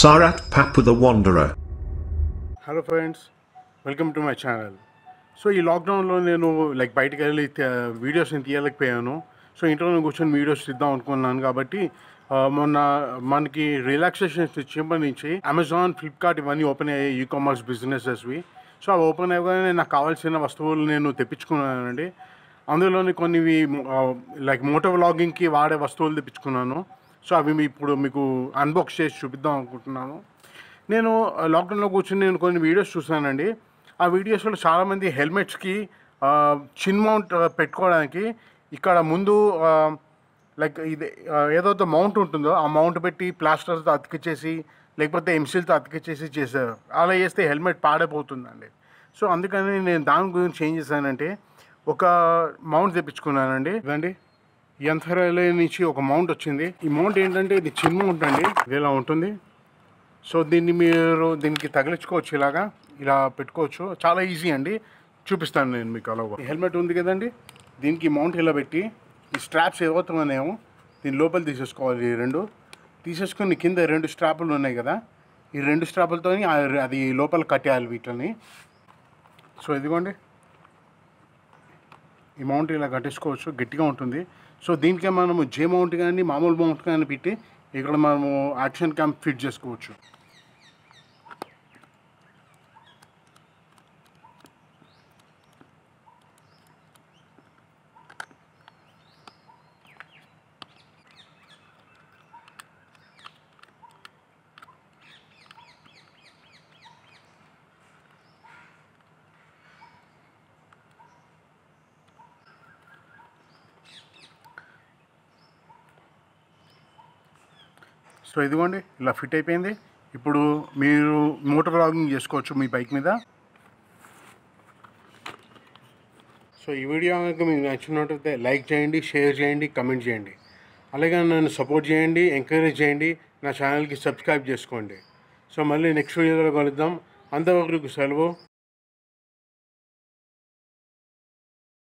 Sarat Papu the Wanderer. Hello friends welcome to my channel so ఈ లాక్డౌన్లో నేను like బయటకు వెళ్ళి వీడియోస్ నేను తీయలేకపోయాను సో ఇంట్లోనే కూర్చొని వీడియోస్ ఇద్దాం అనుకున్నాను కాబట్టి మొన్న మనకి రిలాక్సేషన్స్ ఇచ్చినప్పటి అమెజాన్ ఫ్లిప్కార్ట్ ఇవన్నీ ఓపెన్ అయ్యాయి ఈ కామర్స్ బిజినెసెస్వి సో అవి ఓపెన్ అయ్యగానే నాకు కావాల్సిన వస్తువులు నేను తెప్పించుకున్నానండి అందులోని కొన్ని లైక్ మోటో వ్లాగింగ్కి వాడే వస్తువులు తెప్పించుకున్నాను సో అవి మీ ఇప్పుడు మీకు అన్బాక్స్ చేసి చూపిద్దాం అనుకుంటున్నాను నేను లాక్డౌన్లో కూర్చుని నేను కొన్ని వీడియోస్ చూసానండి ఆ వీడియోస్లో చాలామంది హెల్మెట్స్కి చిన్ మౌంట్ పెట్టుకోవడానికి ఇక్కడ ముందు లైక్ ఇది ఏదైతే మౌంట్ ఉంటుందో ఆ మౌంట్ పెట్టి ప్లాస్టర్తో అతికిచ్చేసి లేకపోతే ఎంసీల్తో అతికిచ్చేసి చేశారు అలా చేస్తే హెల్మెట్ పాడైపోతుందండి సో అందుకని నేను దాని గురించి ఏం చేశానంటే ఒక మౌంట్ తెప్పించుకున్నానండి ఇదండి ఎంతరైలే నుంచి ఒక మౌంట్ వచ్చింది ఈ మౌంట్ ఏంటంటే ఇది చిన్న మౌంట్ అండి ఇది ఇలా ఉంటుంది సో దీన్ని మీరు దీనికి తగిలించుకోవచ్చు ఇలాగా ఇలా పెట్టుకోవచ్చు చాలా ఈజీ అండి చూపిస్తాను నేను మీకు అలా హెల్మెట్ ఉంది కదండి దీనికి మౌంట్ ఇలా పెట్టి ఈ స్ట్రాప్స్ ఏమవుతున్నాయేమో దీని లోపల తీసేసుకోవాలి ఈ రెండు తీసేసుకుని కింద రెండు స్ట్రాపులు ఉన్నాయి కదా ఈ రెండు స్ట్రాపులతో అది లోపల కట్టేయాలి వీటిని సో ఇదిగోండి ఈ మౌంట్ ఇలా కట్టేసుకోవచ్చు గట్టిగా ఉంటుంది సో దీనికే మనము జే మౌంట్ కానీ మామూలు మౌంట్ కానీ పెట్టి ఇక్కడ మనము యాక్షన్ క్యాంప్ ఫిట్ చేసుకోవచ్చు సో ఇదిగోండి ఇలా ఫిట్ అయిపోయింది ఇప్పుడు మీరు మోటార్ లాగింగ్ చేసుకోవచ్చు మీ బైక్ మీద సో ఈ వీడియో కనుక మీకు నచ్చినట్టయితే లైక్ చేయండి షేర్ చేయండి కమెంట్ చేయండి అలాగే నన్ను సపోర్ట్ చేయండి ఎంకరేజ్ చేయండి నా ఛానల్కి సబ్స్క్రైబ్ చేసుకోండి సో మళ్ళీ నెక్స్ట్ వీడియోలో కలుద్దాం అంతవరకు సెలవు